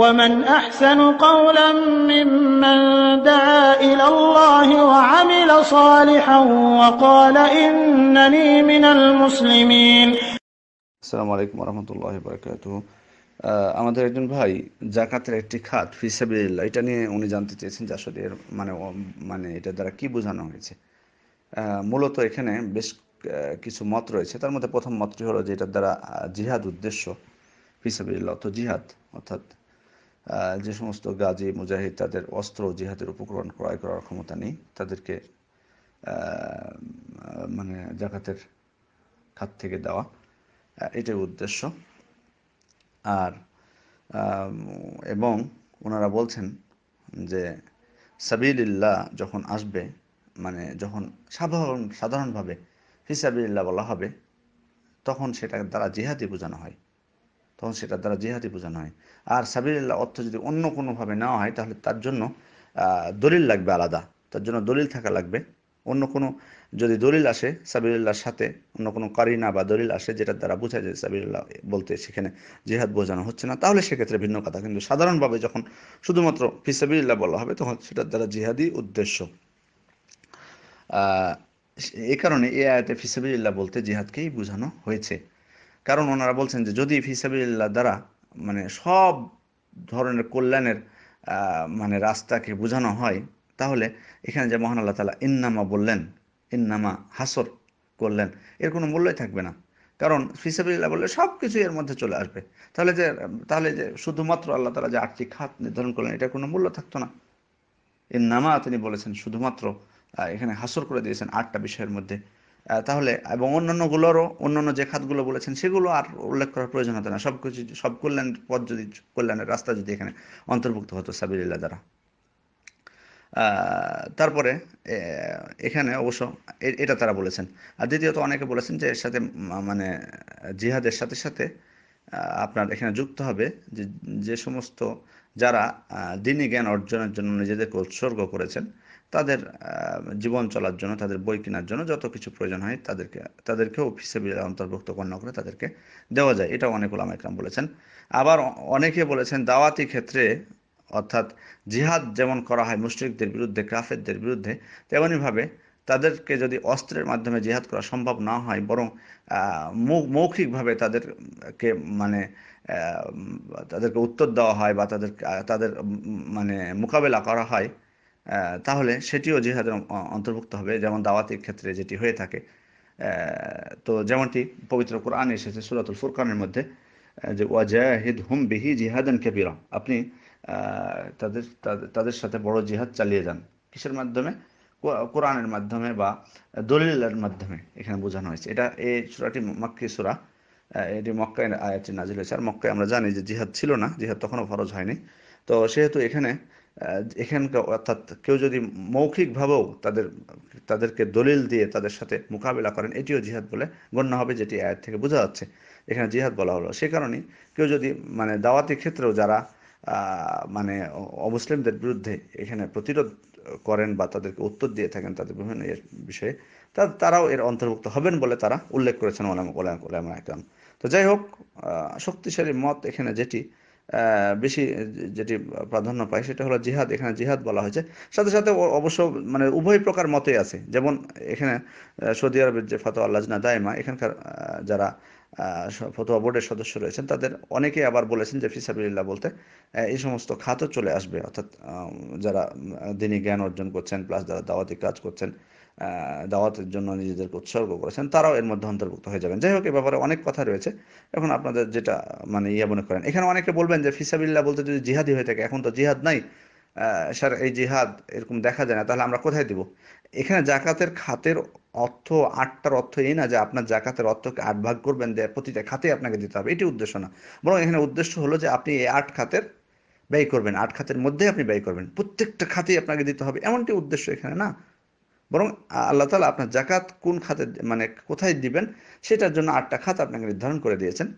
ومن أحسن قولا ممن دعا إلى الله وعمل صالحا وقال إنني من المسلمين السلام عليكم ورحمة الله وبركاته আমাদের একজন ভাই জাকাতের একটি খাত ফিসাবিল্লা এটা নিয়ে উনি জানতে চেয়েছেন যে আসলে এর মানে মানে এটা দ্বারা কি বোঝানো হয়েছে মূলত এখানে বেশ কিছু মত রয়েছে তার মধ্যে প্রথম মতটি হলো যে এটার দ্বারা জিহাদ উদ্দেশ্য ফিসাবিল্লা অর্থ জিহাদ অর্থাৎ যে সমস্ত গাজী মুজাহিদ তাদের অস্ত্র জিহাদের উপকরণ ক্রয় করার ক্ষমতা নেই তাদেরকে মানে জাকাতের খাত থেকে দেওয়া এটাই উদ্দেশ্য আর এবং ওনারা বলছেন যে সাবিল্লাহ যখন আসবে মানে যখন সাধারণ সাধারণভাবে হিসাবিল্লাহ বলা হবে তখন সেটা দ্বারা জিহাদি বোঝানো হয় তখন সেটা দ্বারা জেহাদি বোঝানো হয় আর সাবিল্লাহ অর্থ যদি অন্য কোনোভাবে নেওয়া হয় তাহলে তার জন্য দলিল লাগবে আলাদা তার জন্য দলিল থাকা লাগবে অন্য কোনো যদি দলিল আসে সাবিরুল্লাহর সাথে অন্য কোনো কারিনা বা দলিল আসে যেটার দ্বারা বোঝা যায় সাবিরুল্লাহ বলতে সেখানে জেহাদ বোঝানো হচ্ছে না তাহলে সেক্ষেত্রে ভিন্ন কথা কিন্তু সাধারণভাবে যখন শুধুমাত্র ফিসাবিল্লাহ বলা হবে তখন সেটার দ্বারা জিহাদি উদ্দেশ্য এ কারণে এ আয়তে ফিসাবিল্লাহ বলতে জিহাদকেই বোঝানো হয়েছে কারণ ওনারা বলছেন যে যদি ফিসাবিল্লাহ দ্বারা মানে সব ধরনের কল্যাণের মানে রাস্তাকে বোঝানো হয় তাহলে এখানে যে মহান আল্লাহ তালা ইন্নামা বললেন ইন্নামা হাসর করলেন এর কোনো মূল্যই থাকবে না কারণ ফিসাবিল্লাহ বললে সব কিছু এর মধ্যে চলে আসবে তাহলে যে তাহলে যে শুধুমাত্র আল্লাহ তালা যে আটটি খাত নির্ধারণ করলেন এটা কোনো মূল্য থাকতো না ইন্নামা তিনি বলেছেন শুধুমাত্র এখানে হাসর করে দিয়েছেন আটটা বিষয়ের মধ্যে তাহলে এবং অন্যান্যগুলোরও অন্যান্য যে খাতগুলো বলেছেন সেগুলো আর উল্লেখ করার প্রয়োজন হতো না সব কিছু সব কল্যাণ পথ যদি কল্যাণের রাস্তা যদি এখানে অন্তর্ভুক্ত হতো সাবিল্লা দ্বারা তারপরে এখানে অবশ্য এটা তারা বলেছেন আর দ্বিতীয়ত অনেকে বলেছেন যে এর সাথে মানে জিহাদের সাথে সাথে আপনার এখানে যুক্ত হবে যে যে সমস্ত যারা দিনী জ্ঞান অর্জনের জন্য নিজেদেরকে উৎসর্গ করেছেন তাদের জীবন চলার জন্য তাদের বই কেনার জন্য যত কিছু প্রয়োজন হয় তাদেরকে তাদেরকেও ফিসেবিলের অন্তর্ভুক্ত গণ্য করে তাদেরকে দেওয়া যায় এটা অনেক ওলামা ইকরাম বলেছেন আবার অনেকে বলেছেন দাওয়াতি ক্ষেত্রে অর্থাৎ জিহাদ যেমন করা হয় মুশ্রিকদের বিরুদ্ধে কাফেরদের বিরুদ্ধে তেমনইভাবে তাদেরকে যদি অস্ত্রের মাধ্যমে জেহাদ করা সম্ভব না হয় বরং মৌখিকভাবে তাদেরকে মানে তাদেরকে উত্তর দেওয়া হয় বা তাদের তাদের মানে মোকাবেলা করা হয় তাহলে সেটিও জিহাদের অন্তর্ভুক্ত হবে যেমন দাওয়াতির ক্ষেত্রে যেটি হয়ে থাকে তো যেমনটি পবিত্র কোরআন এসেছে সুরাতুল ফুরকানের মধ্যে যে ওয়াজাহিদ হুম বিহি জিহাদান কেবিরা আপনি তাদের তাদের সাথে বড় জিহাদ চালিয়ে যান কিসের মাধ্যমে কোরআনের মাধ্যমে বা দলিলের মাধ্যমে এখানে বোঝানো হয়েছে এটা এই সুরাটি মাক্কি সুরা এটি মক্কায় আয়াতটি নাজিল হয়েছে আর মক্কায় আমরা জানি যে জিহাদ ছিল না জিহাদ তখনও ফরজ হয়নি তো সেহেতু এখানে এখানকার অর্থাৎ কেউ যদি মৌখিকভাবেও তাদের তাদেরকে দলিল দিয়ে তাদের সাথে মোকাবিলা করেন এটিও জিহাদ বলে গণ্য হবে যেটি আয়ের থেকে বোঝা যাচ্ছে এখানে জিহাদ বলা হলো সে কারণে কেউ যদি মানে দাওয়াতি ক্ষেত্রেও যারা মানে অমুসলিমদের বিরুদ্ধে এখানে প্রতিরোধ করেন বা তাদেরকে উত্তর দিয়ে থাকেন তাদের বিভিন্ন বিষয়ে তা তারাও এর অন্তর্ভুক্ত হবেন বলে তারা উল্লেখ করেছেন ওলামা ওলামা একরাম তো যাই হোক শক্তিশালী মত এখানে যেটি বেশি যেটি প্রাধান্য পায় সেটা হলো জিহাদ এখানে জিহাদ বলা হয়েছে সাথে সাথে অবশ্য মানে উভয় প্রকার মতই আছে যেমন এখানে সৌদি আরবের যে ফাতো আল্লাহ দায়মা এখানকার যারা ফতোয়া বোর্ডের সদস্য রয়েছেন তাদের অনেকে আবার বলেছেন যে ফিসাবিল্লাহ বলতে এই সমস্ত খাতও চলে আসবে অর্থাৎ যারা দিনে জ্ঞান অর্জন করছেন প্লাস যারা দাওয়াতি কাজ করছেন দাওয়াতের জন্য নিজেদেরকে উৎসর্গ করেছেন তারাও এর মধ্যে অন্তর্ভুক্ত হয়ে যাবেন যাই হোক এ ব্যাপারে অনেক কথা রয়েছে এখন আপনাদের যেটা মানে ইয়ে মনে করেন এখানে অনেকে বলবেন যে ফিসাবিল্লাহ বলতে যদি জিহাদি হয়ে থাকে এখন তো জিহাদ নাই স্যার এই জিহাদ এরকম দেখা যায় না তাহলে আমরা কোথায় দিব এখানে জাকাতের খাতের অর্থ আটটার অর্থ এই না যে আপনার জাকাতের অর্থকে আট ভাগ করবেন যে প্রতিটা খাতে আপনাকে দিতে হবে এটি উদ্দেশ্য না বরং এখানে উদ্দেশ্য হলো যে আপনি এই আট খাতের ব্যয় করবেন আট খাতের মধ্যেই আপনি ব্যয় করবেন প্রত্যেকটা খাতেই আপনাকে দিতে হবে এমনটি উদ্দেশ্য এখানে না বরং আল্লাহ তালা আপনার জাকাত কোন খাতে মানে কোথায় দিবেন সেটার জন্য আটটা খাত আপনাকে নির্ধারণ করে দিয়েছেন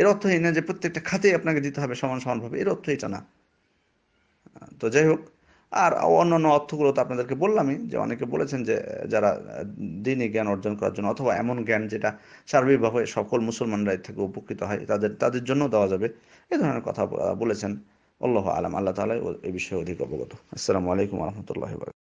এর অর্থ এই না যে প্রত্যেকটা খাতেই আপনাকে দিতে হবে সমান সমানভাবে এর অর্থ এটা না তো যাই হোক আর অন্যান্য অর্থগুলো তো আপনাদেরকে বললামই যে অনেকে বলেছেন যে যারা দিনই জ্ঞান অর্জন করার জন্য অথবা এমন জ্ঞান যেটা সার্বিকভাবে সকল মুসলমানরাই থেকে উপকৃত হয় তাদের তাদের জন্য দেওয়া যাবে এ ধরনের কথা বলেছেন আল্লাহ আলম আল্লাহ তালা এ বিষয়ে অধিক অবগত আসসালামু আলাইকুম রহমতুল্লাহ